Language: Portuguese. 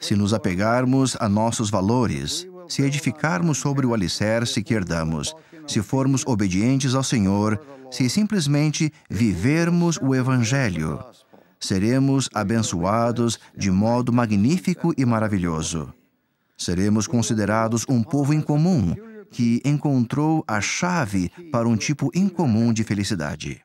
Se nos apegarmos a nossos valores, se edificarmos sobre o alicerce que herdamos, se formos obedientes ao Senhor, se simplesmente vivermos o Evangelho, seremos abençoados de modo magnífico e maravilhoso. Seremos considerados um povo incomum que encontrou a chave para um tipo incomum de felicidade.